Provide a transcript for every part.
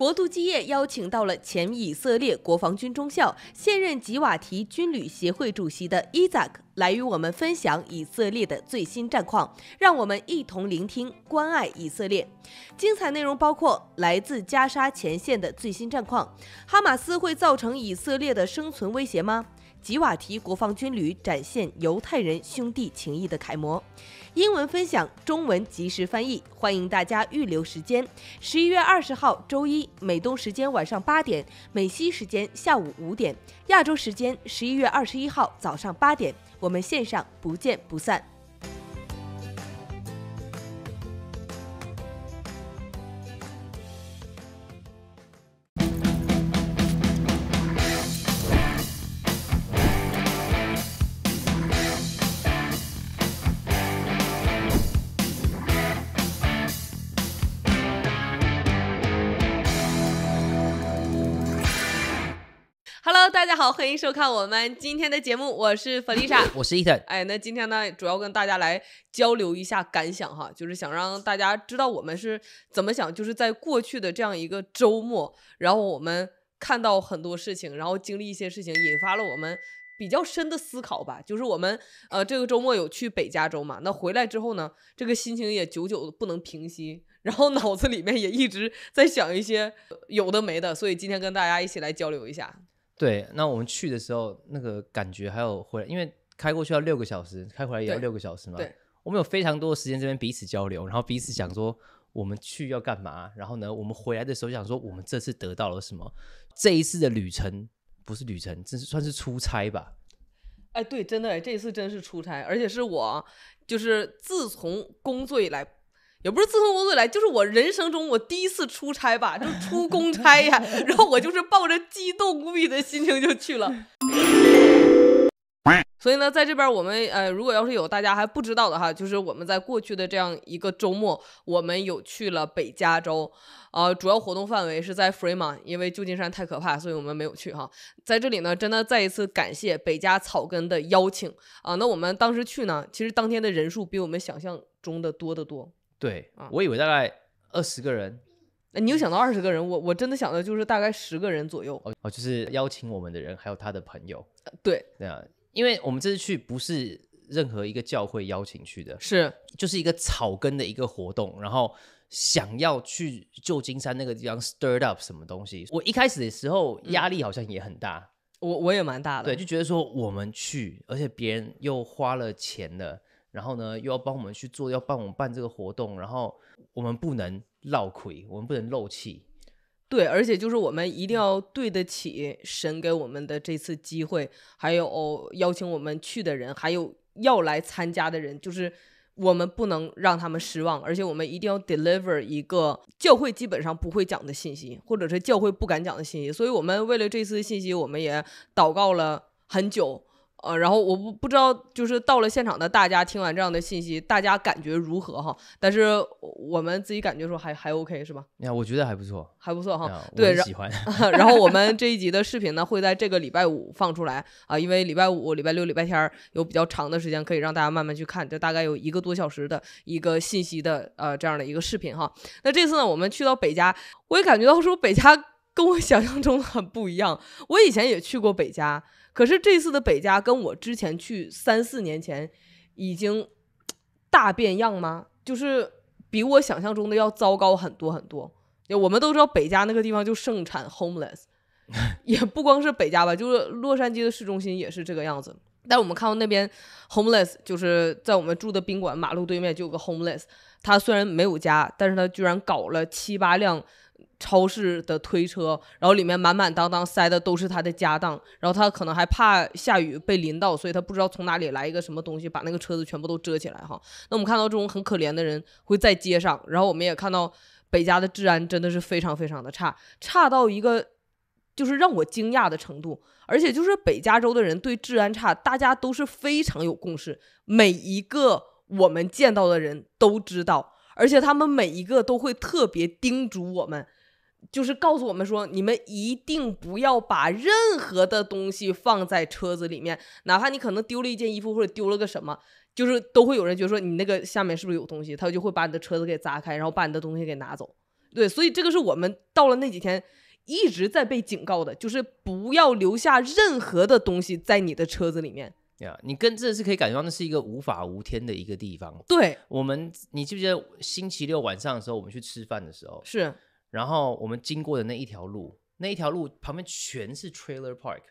国杜基业邀请到了前以色列国防军中校、现任吉瓦提军旅协会主席的伊扎克，来与我们分享以色列的最新战况。让我们一同聆听、关爱以色列。精彩内容包括来自加沙前线的最新战况，哈马斯会造成以色列的生存威胁吗？吉瓦提国防军旅展现犹太人兄弟情谊的楷模，英文分享，中文及时翻译，欢迎大家预留时间。十一月二十号周一，美东时间晚上八点，美西时间下午五点，亚洲时间十一月二十一号早上八点，我们线上不见不散。大家好，欢迎收看我们今天的节目。我是弗丽莎，我是伊森。哎，那今天呢，主要跟大家来交流一下感想哈，就是想让大家知道我们是怎么想。就是在过去的这样一个周末，然后我们看到很多事情，然后经历一些事情，引发了我们比较深的思考吧。就是我们呃这个周末有去北加州嘛，那回来之后呢，这个心情也久久不能平息，然后脑子里面也一直在想一些有的没的，所以今天跟大家一起来交流一下。对，那我们去的时候那个感觉，还有回来，因为开过去要六个小时，开回来也要六个小时嘛。对，我们有非常多的时间这边彼此交流，然后彼此想说我们去要干嘛。然后呢，我们回来的时候想说我们这次得到了什么。这一次的旅程不是旅程，这是算是出差吧。哎，对，真的，这次真是出差，而且是我就是自从工作以来。也不是自从工作来，就是我人生中我第一次出差吧，就出公差呀。然后我就是抱着激动无比的心情就去了。所以呢，在这边我们呃，如果要是有大家还不知道的哈，就是我们在过去的这样一个周末，我们有去了北加州，呃，主要活动范围是在 Fremont，因为旧金山太可怕，所以我们没有去哈。在这里呢，真的再一次感谢北加草根的邀请啊。那我们当时去呢，其实当天的人数比我们想象中的多得多。对，我以为大概二十个人，那你又想到二十个人，我我真的想的就是大概十个人左右。哦，就是邀请我们的人，还有他的朋友。对，对啊，因为我们这次去不是任何一个教会邀请去的，是就是一个草根的一个活动，然后想要去旧金山那个地方 stirred up 什么东西。我一开始的时候压力好像也很大，我我也蛮大的，对，就觉得说我们去，而且别人又花了钱的。然后呢，又要帮我们去做，要帮我们办这个活动。然后我们不能落亏，我们不能漏气。对，而且就是我们一定要对得起神给我们的这次机会，还有邀请我们去的人，还有要来参加的人，就是我们不能让他们失望。而且我们一定要 deliver 一个教会基本上不会讲的信息，或者是教会不敢讲的信息。所以，我们为了这次信息，我们也祷告了很久。呃，然后我不不知道，就是到了现场的大家听完这样的信息，大家感觉如何哈？但是我们自己感觉说还还 OK 是吧？呀，我觉得还不错，还不错哈。对，喜欢。然后我们这一集的视频呢，会在这个礼拜五放出来啊，因为礼拜五、礼拜六、礼拜天有比较长的时间可以让大家慢慢去看，这大概有一个多小时的一个信息的呃这样的一个视频哈。那这次呢，我们去到北家，我也感觉到说北家跟我想象中很不一样，我以前也去过北家。可是这次的北加跟我之前去三四年前，已经大变样吗？就是比我想象中的要糟糕很多很多。我们都知道北加那个地方就盛产 homeless，也不光是北加吧，就是洛杉矶的市中心也是这个样子。但我们看到那边 homeless 就是在我们住的宾馆马路对面就有个 homeless，他虽然没有家，但是他居然搞了七八辆。超市的推车，然后里面满满当当塞的都是他的家当，然后他可能还怕下雨被淋到，所以他不知道从哪里来一个什么东西把那个车子全部都遮起来哈。那我们看到这种很可怜的人会在街上，然后我们也看到北加的治安真的是非常非常的差，差到一个就是让我惊讶的程度，而且就是北加州的人对治安差，大家都是非常有共识，每一个我们见到的人都知道，而且他们每一个都会特别叮嘱我们。就是告诉我们说，你们一定不要把任何的东西放在车子里面，哪怕你可能丢了一件衣服或者丢了个什么，就是都会有人觉得说你那个下面是不是有东西，他就会把你的车子给砸开，然后把你的东西给拿走。对，所以这个是我们到了那几天一直在被警告的，就是不要留下任何的东西在你的车子里面。对呀，你跟这是可以感觉到，那是一个无法无天的一个地方。对我们，你记不记得星期六晚上的时候，我们去吃饭的时候是。然后我们经过的那一条路，那一条路旁边全是 trailer park，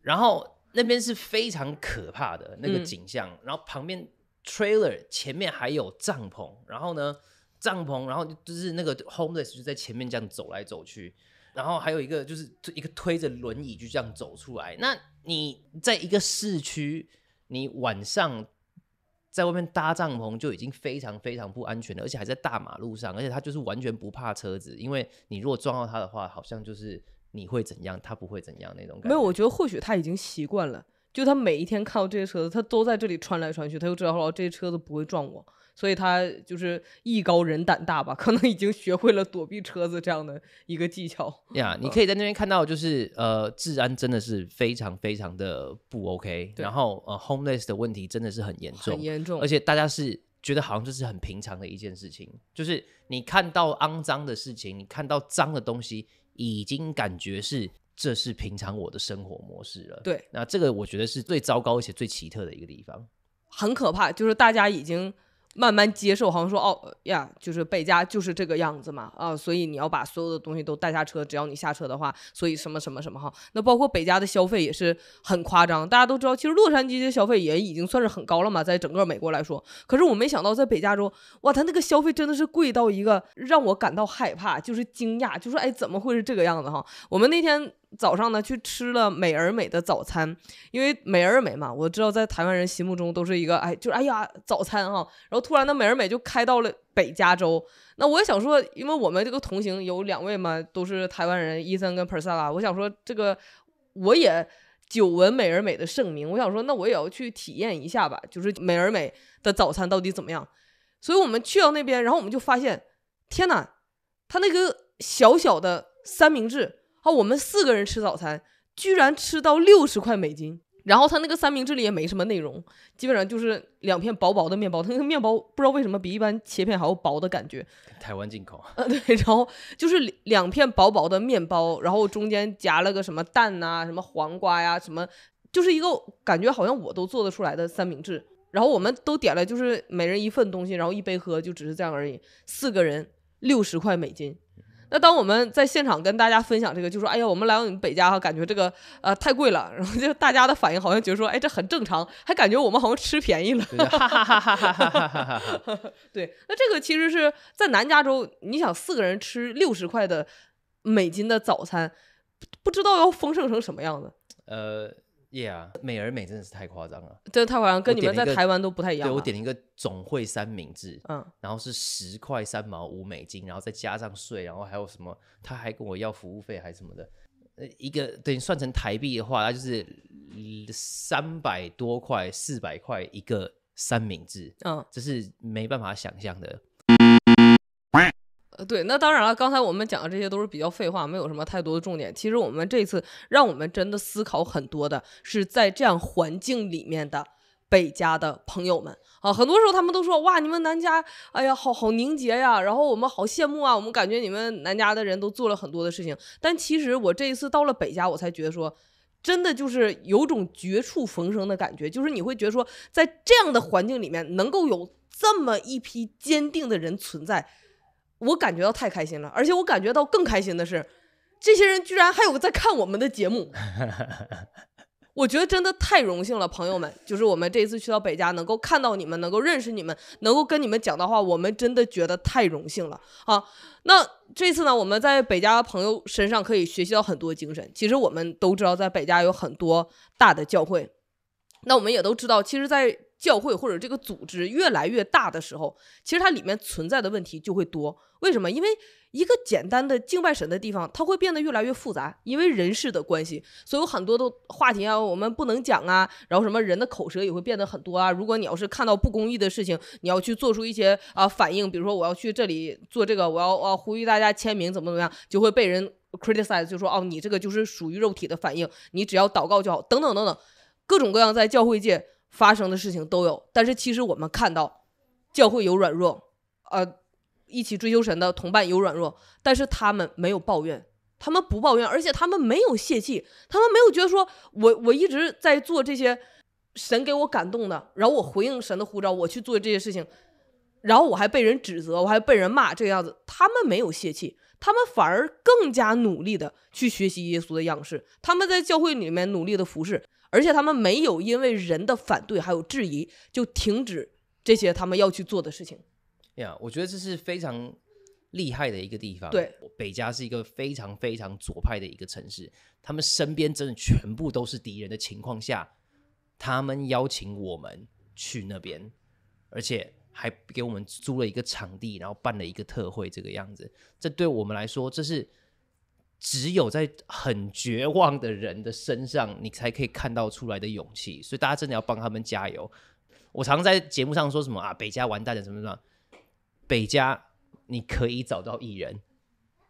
然后那边是非常可怕的那个景象。然后旁边 trailer 前面还有帐篷，然后呢帐篷，然后就是那个 homeless 就在前面这样走来走去。然后还有一个就是一个推着轮椅就这样走出来。那你在一个市区，你晚上。在外面搭帐篷就已经非常非常不安全了，而且还在大马路上，而且他就是完全不怕车子，因为你如果撞到他的话，好像就是你会怎样，他不会怎样那种感觉。没有，我觉得或许他已经习惯了，就他每一天看到这些车子，他都在这里穿来穿去，他就知道哦，这些车子不会撞我。所以他就是艺高人胆大吧，可能已经学会了躲避车子这样的一个技巧呀。你可以在那边看到，就是呃，治安真的是非常非常的不 OK。然后呃，homeless 的问题真的是很严重，很严重。而且大家是觉得好像这是很平常的一件事情，就是你看到肮脏的事情，你看到脏的东西，已经感觉是这是平常我的生活模式了。对。那这个我觉得是最糟糕而且最奇特的一个地方。很可怕，就是大家已经。慢慢接受，好像说哦呀，就是北家就是这个样子嘛啊，所以你要把所有的东西都带下车，只要你下车的话，所以什么什么什么哈，那包括北家的消费也是很夸张，大家都知道，其实洛杉矶的消费也已经算是很高了嘛，在整个美国来说，可是我没想到在北加州，哇，他那个消费真的是贵到一个让我感到害怕，就是惊讶，就说哎怎么会是这个样子哈？我们那天。早上呢，去吃了美而美的早餐，因为美而美嘛，我知道在台湾人心目中都是一个哎，就是哎呀早餐哈。然后突然，呢，美而美就开到了北加州。那我也想说，因为我们这个同行有两位嘛，都是台湾人，伊森跟佩 l 拉。我想说，这个我也久闻美而美的盛名，我想说，那我也要去体验一下吧，就是美而美的早餐到底怎么样。所以我们去到那边，然后我们就发现，天呐，他那个小小的三明治。好，我们四个人吃早餐，居然吃到六十块美金。然后他那个三明治里也没什么内容，基本上就是两片薄薄的面包。他那个面包不知道为什么比一般切片还要薄的感觉，台湾进口。呃，对。然后就是两片薄薄的面包，然后中间夹了个什么蛋呐，什么黄瓜呀，什么，就是一个感觉好像我都做得出来的三明治。然后我们都点了就是每人一份东西，然后一杯喝就只是这样而已。四个人六十块美金。那当我们在现场跟大家分享这个，就说：“哎呀，我们来到你们北家哈，感觉这个呃太贵了。”然后就大家的反应好像觉得说：“哎，这很正常，还感觉我们好像吃便宜了。”对，那这个其实是在南加州，你想四个人吃六十块的美金的早餐，不知道要丰盛成什么样子。呃。Yeah，美而美真的是太夸张了，这太夸张，跟你们在台湾都不太一样。对，我点了一个总会三明治，嗯，然后是十块三毛五美金，然后再加上税，然后还有什么，他还跟我要服务费还是什么的，一个等于算成台币的话，那就是三百多块、四百块一个三明治，嗯，这是没办法想象的。对，那当然了，刚才我们讲的这些都是比较废话，没有什么太多的重点。其实我们这次让我们真的思考很多的，是在这样环境里面的北家的朋友们啊。很多时候他们都说哇，你们南家，哎呀，好好凝结呀，然后我们好羡慕啊，我们感觉你们南家的人都做了很多的事情。但其实我这一次到了北家，我才觉得说，真的就是有种绝处逢生的感觉，就是你会觉得说，在这样的环境里面，能够有这么一批坚定的人存在。我感觉到太开心了，而且我感觉到更开心的是，这些人居然还有在看我们的节目，我觉得真的太荣幸了，朋友们，就是我们这一次去到北家，能够看到你们，能够认识你们，能够跟你们讲的话，我们真的觉得太荣幸了啊！那这次呢，我们在北家朋友身上可以学习到很多精神。其实我们都知道，在北家有很多大的教会，那我们也都知道，其实，在教会或者这个组织越来越大的时候，其实它里面存在的问题就会多。为什么？因为一个简单的敬拜神的地方，它会变得越来越复杂，因为人事的关系，所以很多的话题啊，我们不能讲啊。然后什么人的口舌也会变得很多啊。如果你要是看到不公义的事情，你要去做出一些啊反应，比如说我要去这里做这个，我要啊呼吁大家签名怎么怎么样，就会被人 criticize，就说哦你这个就是属于肉体的反应，你只要祷告就好等等等等，各种各样在教会界。发生的事情都有，但是其实我们看到，教会有软弱，呃，一起追求神的同伴有软弱，但是他们没有抱怨，他们不抱怨，而且他们没有泄气，他们没有觉得说我我一直在做这些，神给我感动的，然后我回应神的呼召，我去做这些事情，然后我还被人指责，我还被人骂，这个样子，他们没有泄气，他们反而更加努力的去学习耶稣的样式，他们在教会里面努力的服侍。而且他们没有因为人的反对还有质疑就停止这些他们要去做的事情。呀，我觉得这是非常厉害的一个地方。对，北加是一个非常非常左派的一个城市，他们身边真的全部都是敌人的情况下，他们邀请我们去那边，而且还给我们租了一个场地，然后办了一个特会，这个样子，这对我们来说，这是。只有在很绝望的人的身上，你才可以看到出来的勇气。所以大家真的要帮他们加油。我常在节目上说什么啊，北加完蛋了，什么什么，北加你可以找到艺人，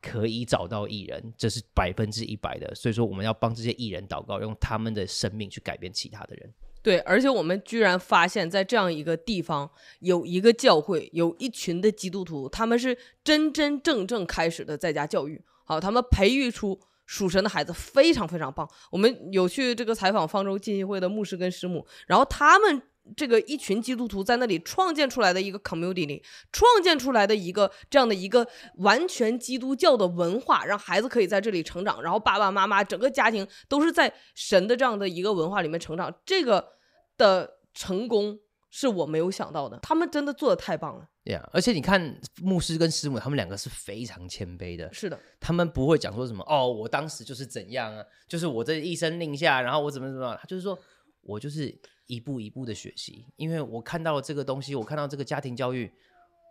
可以找到艺人，这是百分之一百的。所以说我们要帮这些艺人祷告，用他们的生命去改变其他的人。对，而且我们居然发现，在这样一个地方，有一个教会，有一群的基督徒，他们是真真正正开始的在家教育。好，他们培育出属神的孩子，非常非常棒。我们有去这个采访方舟信心会的牧师跟师母，然后他们这个一群基督徒在那里创建出来的一个 community，创建出来的一个这样的一个完全基督教的文化，让孩子可以在这里成长，然后爸爸妈妈整个家庭都是在神的这样的一个文化里面成长，这个的成功。是我没有想到的，他们真的做的太棒了。对呀，而且你看，牧师跟师母他们两个是非常谦卑的。是的，他们不会讲说什么哦，我当时就是怎样啊，就是我这一声令下，然后我怎么怎么，他就是说，我就是一步一步的学习，因为我看到这个东西，我看到这个家庭教育，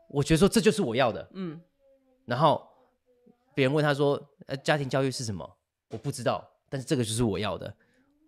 我觉得说这就是我要的。嗯，然后别人问他说，呃，家庭教育是什么？我不知道，但是这个就是我要的。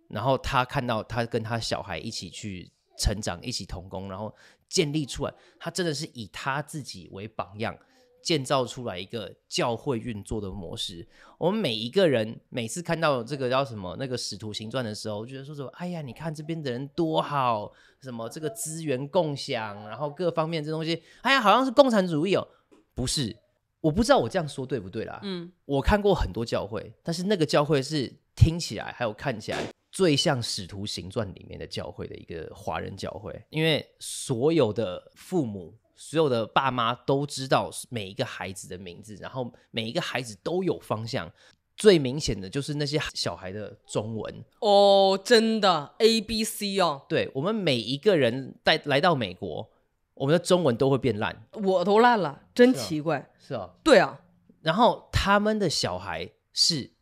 然后他看到他跟他小孩一起去。成长一起同工，然后建立出来，他真的是以他自己为榜样，建造出来一个教会运作的模式。我们每一个人每次看到这个叫什么那个使徒行传的时候，就觉得说什么：“哎呀，你看这边的人多好，什么这个资源共享，然后各方面这东西，哎呀，好像是共产主义哦。”不是，我不知道我这样说对不对啦。嗯，我看过很多教会，但是那个教会是听起来还有看起来。最像《使徒行传》里面的教会的一个华人教会，因为所有的父母、所有的爸妈都知道每一个孩子的名字，然后每一个孩子都有方向。最明显的就是那些小孩的中文哦，真的 A B C 哦，对我们每一个人带来到美国，我们的中文都会变烂，我都烂了，真奇怪。是啊，对啊。然后他们的小孩是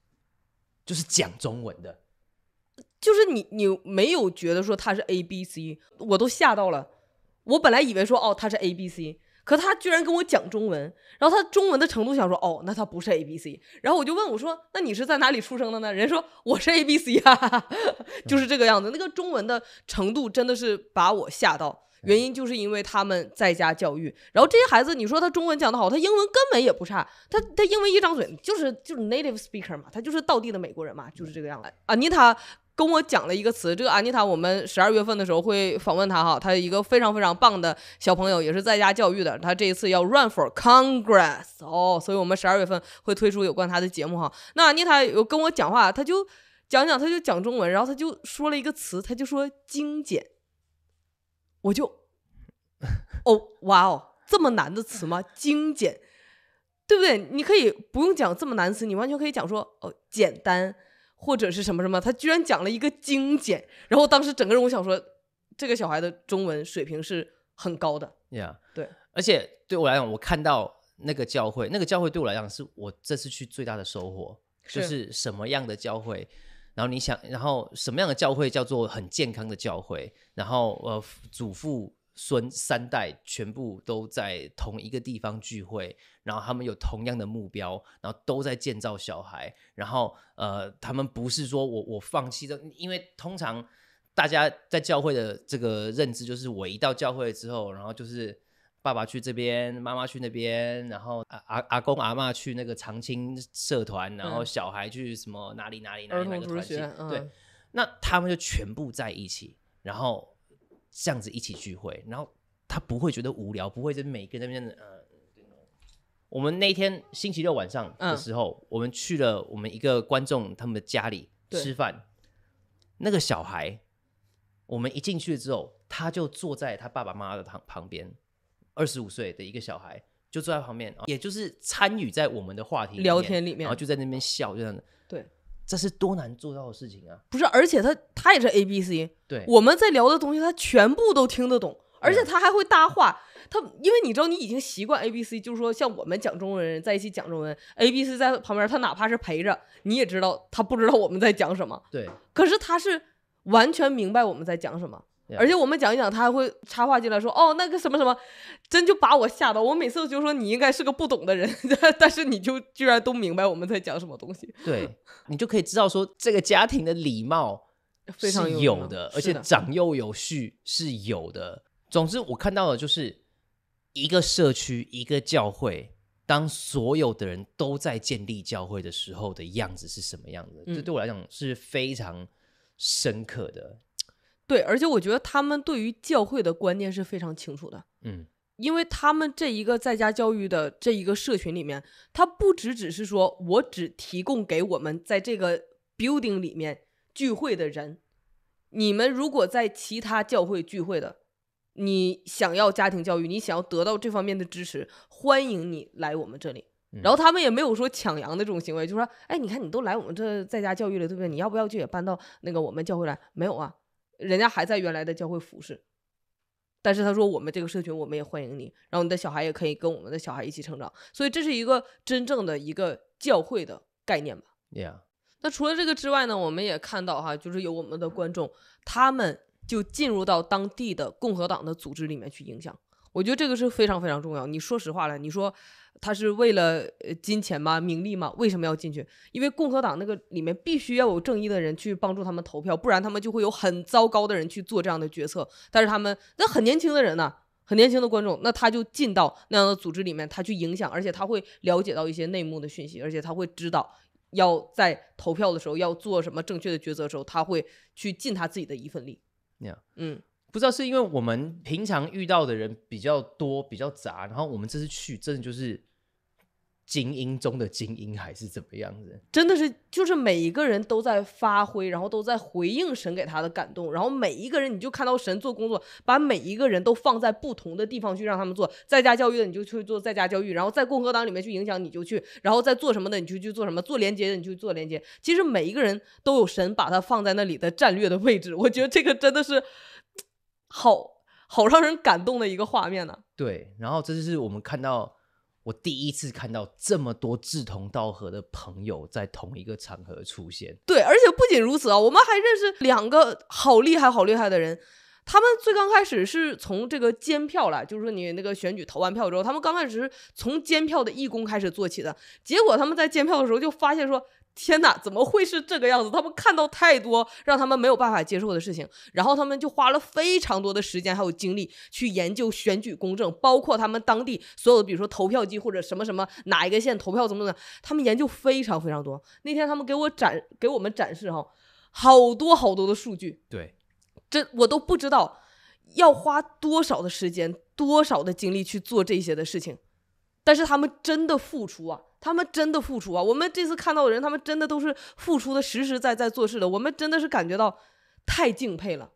就是讲中文的。就是你，你没有觉得说他是 A B C，我都吓到了。我本来以为说哦他是 A B C，可他居然跟我讲中文，然后他中文的程度，想说哦那他不是 A B C。然后我就问我说那你是在哪里出生的呢？人家说我是 A B C 啊，就是这个样子。那个中文的程度真的是把我吓到，原因就是因为他们在家教育，然后这些孩子，你说他中文讲的好，他英文根本也不差，他他英文一张嘴就是就是 native speaker 嘛，他就是道地的美国人嘛，就是这个样子。啊，你他。跟我讲了一个词，这个安妮塔，我们十二月份的时候会访问她哈，她一个非常非常棒的小朋友，也是在家教育的，她这一次要 run for Congress 哦，所以我们十二月份会推出有关她的节目哈。那安妮塔有跟我讲话，他就讲讲，他就讲中文，然后他就说了一个词，他就说精简，我就，哦，哇哦，这么难的词吗？精简，对不对？你可以不用讲这么难词，你完全可以讲说哦，简单。或者是什么什么，他居然讲了一个精简，然后当时整个人，我想说，这个小孩的中文水平是很高的。Yeah，对，而且对我来讲，我看到那个教会，那个教会对我来讲是我这次去最大的收获，就是什么样的教会，然后你想，然后什么样的教会叫做很健康的教会，然后呃，祖父孙三代全部都在同一个地方聚会，然后他们有同样的目标，然后都在建造小孩，然后呃，他们不是说我我放弃的，因为通常大家在教会的这个认知就是我一到教会之后，然后就是爸爸去这边，妈妈去那边，然后阿阿公阿妈去那个长青社团，然后小孩去什么哪里哪里哪个团，对，那他们就全部在一起，然后。这样子一起聚会，然后他不会觉得无聊，不会在每一个那边的呃，我们那天星期六晚上的时候，我们去了我们一个观众他们的家里吃饭。那个小孩，我们一进去之后，他就坐在他爸爸妈妈的旁旁边，二十五岁的一个小孩就坐在旁边，也就是参与在我们的话题聊天里面，然后就在那边笑，就这样子对。这是多难做到的事情啊！不是，而且他他也是 A B C，对，我们在聊的东西他全部都听得懂，而且他还会搭话。他因为你知道，你已经习惯 A B C，就是说像我们讲中文人在一起讲中文，A B C 在旁边，他哪怕是陪着，你也知道他不知道我们在讲什么。对，可是他是完全明白我们在讲什么。而且我们讲一讲，他还会插话进来，说：“哦，那个什么什么，真就把我吓到。”我每次就说：“你应该是个不懂的人，但是你就居然都明白我们在讲什么东西。”对，你就可以知道说，这个家庭的礼貌非常有 的，而且长幼有序是有的。总之，我看到的就是一个社区，一个教会，当所有的人都在建立教会的时候的样子是什么样子？这对我来讲是非常深刻的。对，而且我觉得他们对于教会的观念是非常清楚的，嗯，因为他们这一个在家教育的这一个社群里面，他不只只是说我只提供给我们在这个 building 里面聚会的人，你们如果在其他教会聚会的，你想要家庭教育，你想要得到这方面的支持，欢迎你来我们这里。然后他们也没有说抢羊的这种行为，就说，哎，你看你都来我们这在家教育了，对不对？你要不要就也搬到那个我们教会来？没有啊。人家还在原来的教会服侍，但是他说我们这个社群我们也欢迎你，然后你的小孩也可以跟我们的小孩一起成长，所以这是一个真正的一个教会的概念吧。Yeah，那除了这个之外呢，我们也看到哈，就是有我们的观众，他们就进入到当地的共和党的组织里面去影响。我觉得这个是非常非常重要。你说实话了，你说他是为了呃金钱吗？名利吗？为什么要进去？因为共和党那个里面必须要有正义的人去帮助他们投票，不然他们就会有很糟糕的人去做这样的决策。但是他们那很年轻的人呢，很年轻的观众，那他就进到那样的组织里面，他去影响，而且他会了解到一些内幕的讯息，而且他会知道要在投票的时候要做什么正确的决策时候，他会去尽他自己的一份力。Yeah，嗯。不知道是因为我们平常遇到的人比较多、比较杂，然后我们这次去真的就是精英中的精英，还是怎么样子？真的是，就是每一个人都在发挥，然后都在回应神给他的感动。然后每一个人，你就看到神做工作，把每一个人都放在不同的地方去让他们做在家教育的，你就去做在家教育；然后在共和党里面去影响，你就去；然后在做什么的，你就去做什么；做连接的，你就做连接。其实每一个人都有神把他放在那里的战略的位置，我觉得这个真的是。好好让人感动的一个画面呢。对，然后这就是我们看到，我第一次看到这么多志同道合的朋友在同一个场合出现。对，而且不仅如此啊，我们还认识两个好厉害、好厉害的人。他们最刚开始是从这个监票来，就是说你那个选举投完票之后，他们刚开始是从监票的义工开始做起的。结果他们在监票的时候就发现说。天哪，怎么会是这个样子？他们看到太多让他们没有办法接受的事情，然后他们就花了非常多的时间还有精力去研究选举公正，包括他们当地所有的，比如说投票机或者什么什么哪一个县投票怎么怎么，他们研究非常非常多。那天他们给我展给我们展示哈，好多好多的数据。对，这我都不知道要花多少的时间多少的精力去做这些的事情，但是他们真的付出啊。他们真的付出啊！我们这次看到的人，他们真的都是付出的实实在在做事的。我们真的是感觉到太敬佩了，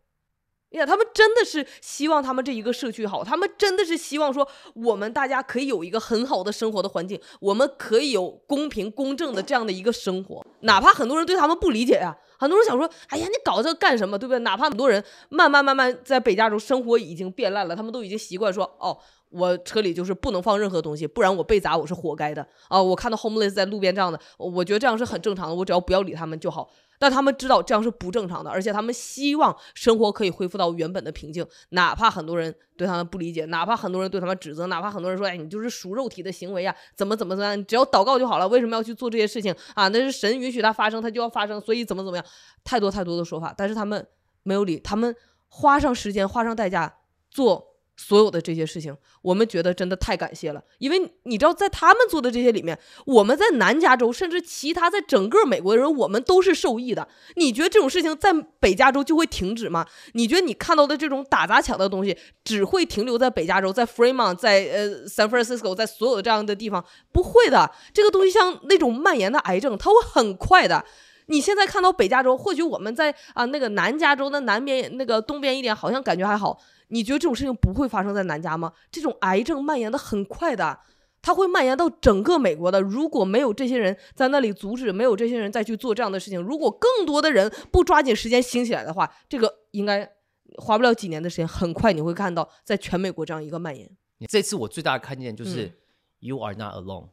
呀！他们真的是希望他们这一个社区好，他们真的是希望说我们大家可以有一个很好的生活的环境，我们可以有公平公正的这样的一个生活。哪怕很多人对他们不理解呀，很多人想说：“哎呀，你搞这个干什么？对不对？”哪怕很多人慢慢慢慢在北加州生活已经变烂了，他们都已经习惯说：“哦。”我车里就是不能放任何东西，不然我被砸我是活该的啊！我看到 homeless 在路边这样的，我觉得这样是很正常的，我只要不要理他们就好。但他们知道这样是不正常的，而且他们希望生活可以恢复到原本的平静，哪怕很多人对他们不理解，哪怕很多人对他们指责，哪怕很多人说，哎，你就是属肉体的行为呀，怎么怎么怎么，只要祷告就好了，为什么要去做这些事情啊？那是神允许它发生，它就要发生，所以怎么怎么样，太多太多的说法，但是他们没有理，他们花上时间，花上代价做。所有的这些事情，我们觉得真的太感谢了，因为你知道，在他们做的这些里面，我们在南加州，甚至其他在整个美国的人，我们都是受益的。你觉得这种事情在北加州就会停止吗？你觉得你看到的这种打砸抢的东西只会停留在北加州，在 Fremont，在呃 San Francisco，在所有的这样的地方，不会的。这个东西像那种蔓延的癌症，它会很快的。你现在看到北加州，或许我们在啊那个南加州的南边那个东边一点，好像感觉还好。你觉得这种事情不会发生在南加吗？这种癌症蔓延的很快的，它会蔓延到整个美国的。如果没有这些人在那里阻止，没有这些人再去做这样的事情，如果更多的人不抓紧时间兴起来的话，这个应该花不了几年的时间，很快你会看到在全美国这样一个蔓延。你这次我最大的看见就是，You are not alone，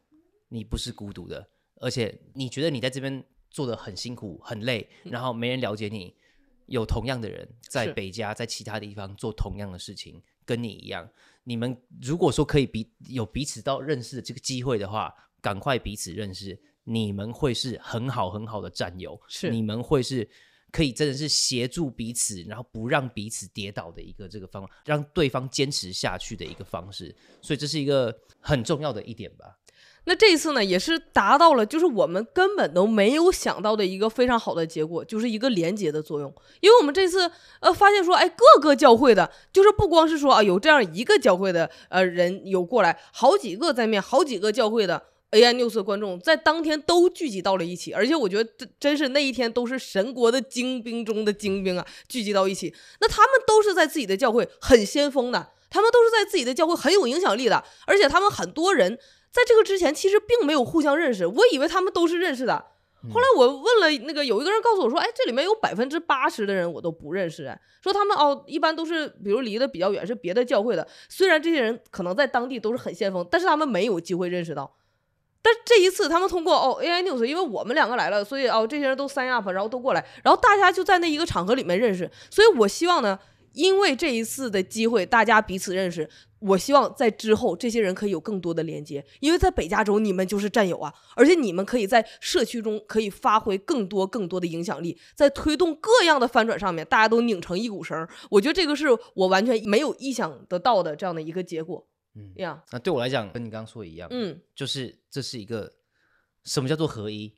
你不是孤独的。而且你觉得你在这边做的很辛苦、很累，然后没人了解你。有同样的人在北加，在其他地方做同样的事情，跟你一样。你们如果说可以彼有彼此到认识的这个机会的话，赶快彼此认识，你们会是很好很好的战友。是，你们会是可以真的是协助彼此，然后不让彼此跌倒的一个这个方法，让对方坚持下去的一个方式。所以这是一个很重要的一点吧。那这一次呢，也是达到了，就是我们根本都没有想到的一个非常好的结果，就是一个连接的作用。因为我们这次，呃，发现说，哎，各个教会的，就是不光是说啊，有这样一个教会的，呃，人有过来，好几个在面，好几个教会的 AI News 观众在当天都聚集到了一起。而且我觉得，这真是那一天都是神国的精兵中的精兵啊，聚集到一起。那他们都是在自己的教会很先锋的，他们都是在自己的教会很有影响力的，而且他们很多人。在这个之前，其实并没有互相认识。我以为他们都是认识的。后来我问了那个有一个人，告诉我说：“哎，这里面有百分之八十的人我都不认识。”哎，说他们哦，一般都是比如离得比较远，是别的教会的。虽然这些人可能在当地都是很先锋，但是他们没有机会认识到。但这一次，他们通过哦 AI News，因为我们两个来了，所以哦这些人都三亚，然后都过来，然后大家就在那一个场合里面认识。所以我希望呢。因为这一次的机会，大家彼此认识。我希望在之后，这些人可以有更多的连接。因为在北加州，你们就是战友啊，而且你们可以在社区中可以发挥更多更多的影响力，在推动各样的翻转上面，大家都拧成一股绳。我觉得这个是我完全没有意想得到的这样的一个结果。嗯呀，那对我来讲，跟你刚刚说一样。嗯，就是这是一个什么叫做合一？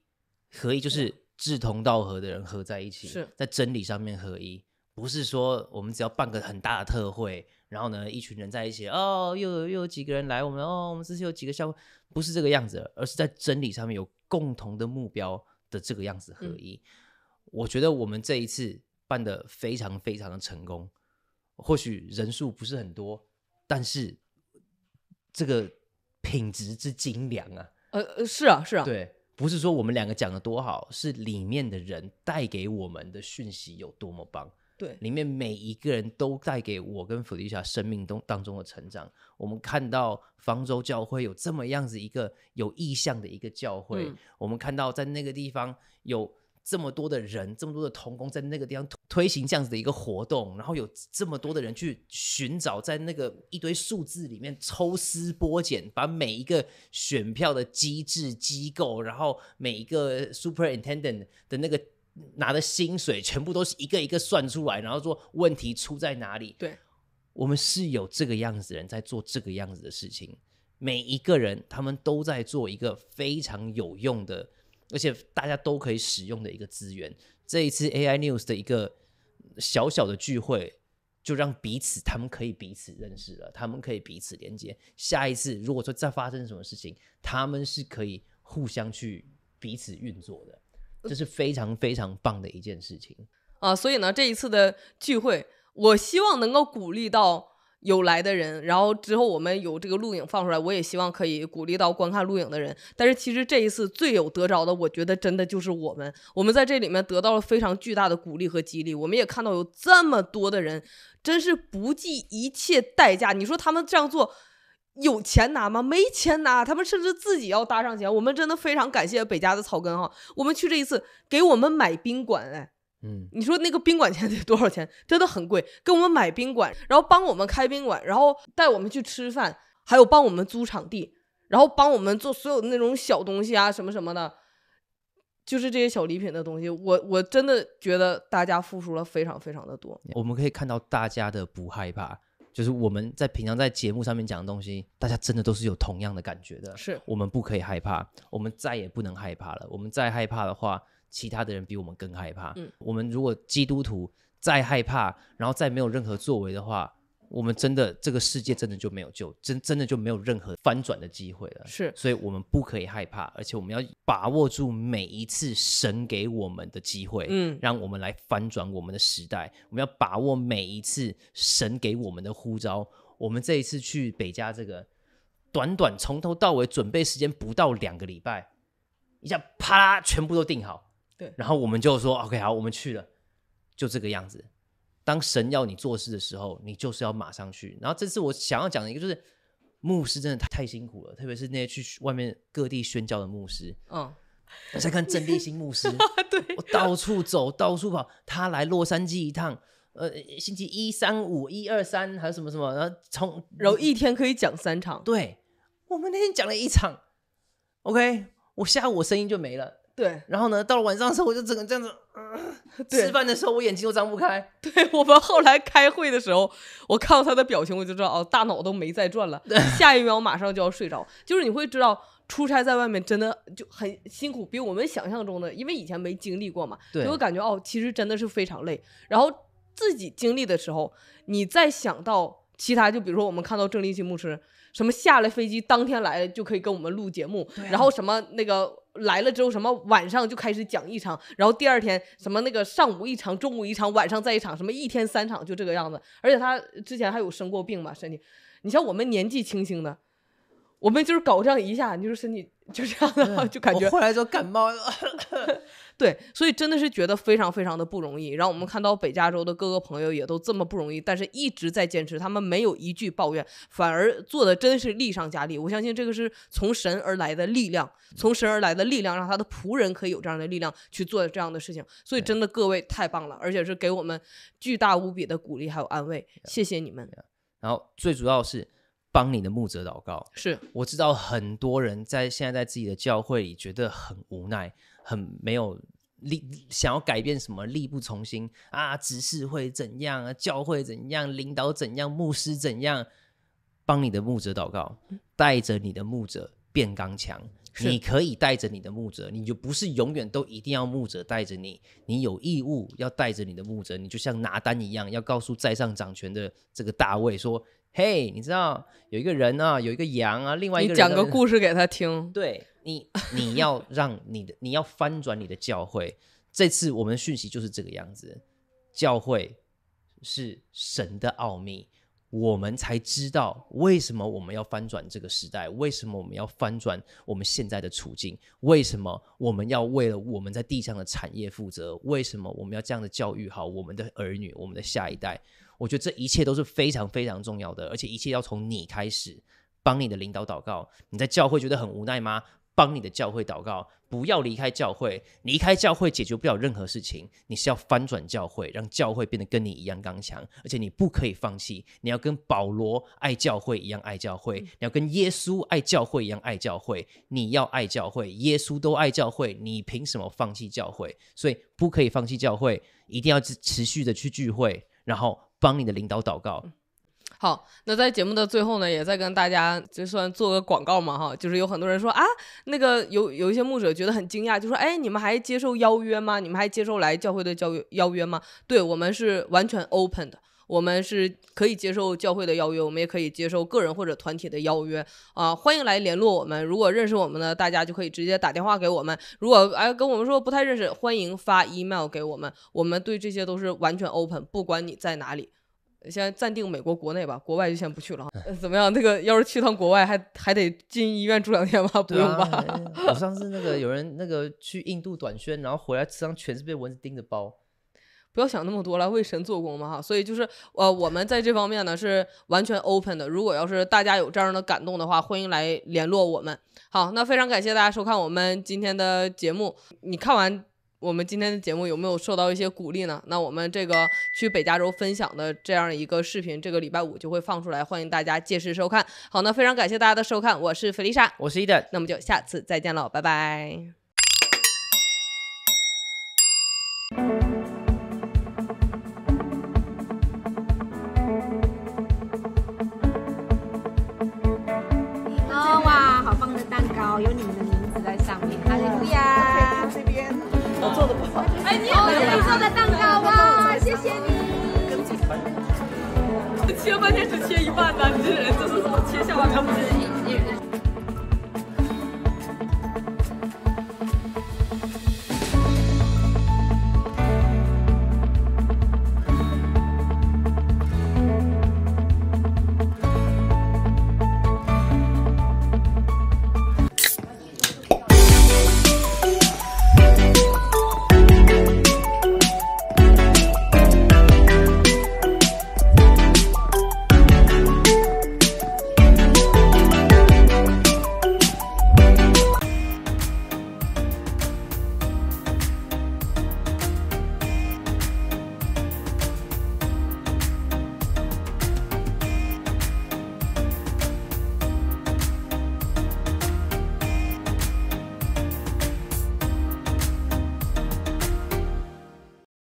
合一就是志同道合的人合在一起，在真理上面合一。不是说我们只要办个很大的特会，然后呢，一群人在一起，哦，又有又有几个人来我们，哦，我们这次有几个效果，不是这个样子，而是在真理上面有共同的目标的这个样子合一。我觉得我们这一次办的非常非常的成功，或许人数不是很多，但是这个品质之精良啊，呃呃，是啊是啊，对，不是说我们两个讲的多好，是里面的人带给我们的讯息有多么棒。对，里面每一个人都带给我跟弗利莎生命当当中的成长。我们看到方舟教会有这么样子一个有意向的一个教会，我们看到在那个地方有这么多的人，这么多的童工在那个地方推行这样子的一个活动，然后有这么多的人去寻找在那个一堆数字里面抽丝剥茧，把每一个选票的机制机构，然后每一个 superintendent 的那个。拿的薪水全部都是一个一个算出来，然后说问题出在哪里？对，我们是有这个样子的人在做这个样子的事情，每一个人他们都在做一个非常有用的，而且大家都可以使用的一个资源。这一次 AI News 的一个小小的聚会，就让彼此他们可以彼此认识了，他们可以彼此连接。下一次如果说再发生什么事情，他们是可以互相去彼此运作的。这是非常非常棒的一件事情啊！所以呢，这一次的聚会，我希望能够鼓励到有来的人，然后之后我们有这个录影放出来，我也希望可以鼓励到观看录影的人。但是其实这一次最有得着的，我觉得真的就是我们，我们在这里面得到了非常巨大的鼓励和激励。我们也看到有这么多的人，真是不计一切代价。你说他们这样做？有钱拿吗？没钱拿，他们甚至自己要搭上钱。我们真的非常感谢北家的草根哈，我们去这一次给我们买宾馆，哎，嗯，你说那个宾馆钱得多少钱？真的很贵，给我们买宾馆，然后帮我们开宾馆，然后带我们去吃饭，还有帮我们租场地，然后帮我们做所有的那种小东西啊什么什么的，就是这些小礼品的东西。我我真的觉得大家付出了非常非常的多。我们可以看到大家的不害怕。就是我们在平常在节目上面讲的东西，大家真的都是有同样的感觉的。是我们不可以害怕，我们再也不能害怕了。我们再害怕的话，其他的人比我们更害怕。我们如果基督徒再害怕，然后再没有任何作为的话，我们真的这个世界真的就没有救，真真的就没有任何翻转的机会了。是，所以，我们不可以害怕，而且我们要把握住每一次神给我们的机会，嗯，让我们来翻转我们的时代。我们要把握每一次神给我们的呼召。我们这一次去北加，这个短短从头到尾准备时间不到两个礼拜，一下啪啦全部都定好，对，然后我们就说 OK 好，我们去了，就这个样子。当神要你做事的时候，你就是要马上去。然后，这次我想要讲的一个，就是牧师真的太辛苦了，特别是那些去外面各地宣教的牧师。嗯，再看郑立新牧师，对，我到处走，到处跑。他来洛杉矶一趟，呃，星期一、三、五、一、二、三，还有什么什么，然后从然后一天可以讲三场。对，我们那天讲了一场。OK，我下午我声音就没了。对，然后呢，到了晚上的时候，我就整个这样子吃饭的时候，我眼睛都张不开。对我们后来开会的时候，我看到他的表情，我就知道哦，大脑都没在转了，下一秒我马上就要睡着。就是你会知道，出差在外面真的就很辛苦，比我们想象中的，因为以前没经历过嘛，就会感觉哦，其实真的是非常累。然后自己经历的时候，你再想到其他，就比如说我们看到郑丽新牧师，什么下了飞机当天来就可以跟我们录节目，然后什么那个。来了之后，什么晚上就开始讲一场，然后第二天什么那个上午一场，中午一场，晚上再一场，什么一天三场就这个样子。而且他之前还有生过病嘛，身体。你像我们年纪轻轻的，我们就是搞这样一下，你就身体就这样的，就感觉后来就感冒了。对，所以真的是觉得非常非常的不容易，让我们看到北加州的各个朋友也都这么不容易，但是一直在坚持，他们没有一句抱怨，反而做的真是力上加力。我相信这个是从神而来的力量，从神而来的力量，让他的仆人可以有这样的力量去做这样的事情。所以真的各位太棒了，而且是给我们巨大无比的鼓励还有安慰，谢谢你们。然后最主要是。帮你的牧者祷告，是我知道很多人在现在在自己的教会里觉得很无奈，很没有力，想要改变什么力不从心啊！执事会怎样？啊，教会怎样？领导怎样？牧师怎样？帮你的牧者祷告，带着你的牧者变刚强。你可以带着你的牧者，你就不是永远都一定要牧者带着你，你有义务要带着你的牧者。你就像拿单一样，要告诉在上掌权的这个大卫说。嘿，你知道有一个人啊，有一个羊啊，另外一个讲个故事给他听。对你，你要让你的，你要翻转你的教会。这次我们的讯息就是这个样子：教会是神的奥秘，我们才知道为什么我们要翻转这个时代，为什么我们要翻转我们现在的处境，为什么我们要为了我们在地上的产业负责，为什么我们要这样的教育好我们的儿女，我们的下一代。我觉得这一切都是非常非常重要的，而且一切要从你开始，帮你的领导祷告。你在教会觉得很无奈吗？帮你的教会祷告，不要离开教会。离开教会解决不了任何事情。你是要翻转教会，让教会变得跟你一样刚强。而且你不可以放弃，你要跟保罗爱教会一样爱教会，你要跟耶稣爱教会一样爱教会。你要爱教会，耶稣都爱教会，你凭什么放弃教会？所以不可以放弃教会，一定要持续的去聚会，然后。帮你的领导祷告，好，那在节目的最后呢，也再跟大家，就算做个广告嘛哈，就是有很多人说啊，那个有有一些牧者觉得很惊讶，就说，哎，你们还接受邀约吗？你们还接受来教会的邀邀约吗？对我们是完全 open 的。我们是可以接受教会的邀约，我们也可以接受个人或者团体的邀约啊，欢迎来联络我们。如果认识我们呢，大家就可以直接打电话给我们；如果哎跟我们说不太认识，欢迎发 email 给我们。我们对这些都是完全 open，不管你在哪里，先暂定美国国内吧，国外就先不去了。怎么样？那个要是去趟国外，还还得进医院住两天吗？不用吧。我上次那个有人那个去印度短宣，然后回来身上全是被蚊子叮的包。不要想那么多了，为神做工嘛哈。所以就是呃，我们在这方面呢是完全 open 的。如果要是大家有这样的感动的话，欢迎来联络我们。好，那非常感谢大家收看我们今天的节目。你看完我们今天的节目有没有受到一些鼓励呢？那我们这个去北加州分享的这样一个视频，这个礼拜五就会放出来，欢迎大家届时收看。好，那非常感谢大家的收看，我是菲丽莎，我是伊登，那么就下次再见了，拜拜。哎，你好，是你做的蛋糕哇，谢谢你。切了半天只切一半呢，你这人怎是怎么切下来？